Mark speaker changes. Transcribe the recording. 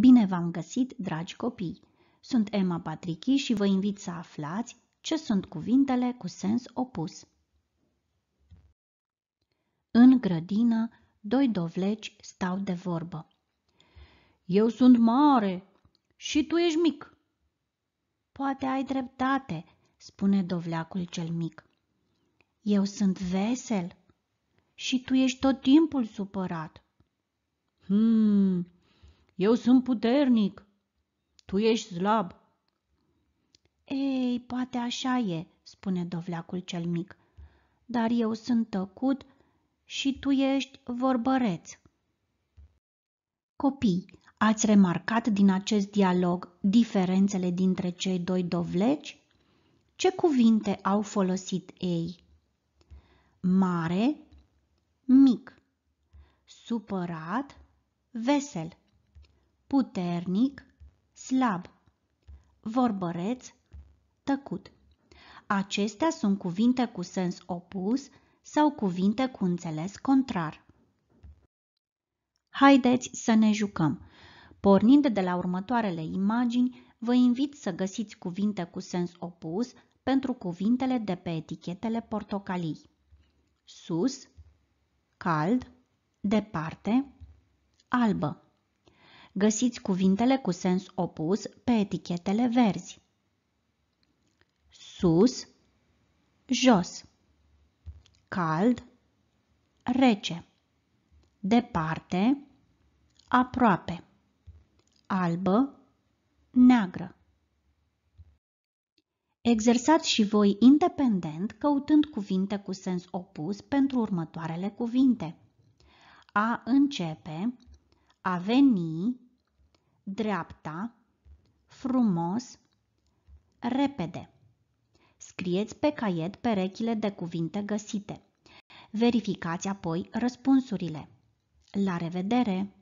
Speaker 1: Bine v-am găsit, dragi copii! Sunt Emma Patrichi și vă invit să aflați ce sunt cuvintele cu sens opus. În grădină, doi dovleci stau de vorbă. Eu sunt mare și tu ești mic. Poate ai dreptate, spune dovleacul cel mic. Eu sunt vesel și tu ești tot timpul supărat. Hmm, eu sunt puternic. Tu ești slab. Ei, poate așa e, spune dovleacul cel mic, dar eu sunt tăcut și tu ești vorbăreț. Copii, ați remarcat din acest dialog diferențele dintre cei doi dovleci? Ce cuvinte au folosit ei? Mare, mic, supărat, vesel puternic, slab, vorbăreț, tăcut. Acestea sunt cuvinte cu sens opus sau cuvinte cu înțeles contrar. Haideți să ne jucăm. Pornind de la următoarele imagini, vă invit să găsiți cuvinte cu sens opus pentru cuvintele de pe etichetele portocalii. Sus, cald, departe, albă. Găsiți cuvintele cu sens opus pe etichetele verzi. Sus, jos, cald, rece, departe, aproape, albă, neagră. Exersați și voi independent căutând cuvinte cu sens opus pentru următoarele cuvinte. A începe, a veni, dreapta, frumos, repede. Scrieți pe caiet perechile de cuvinte găsite. Verificați apoi răspunsurile. La revedere!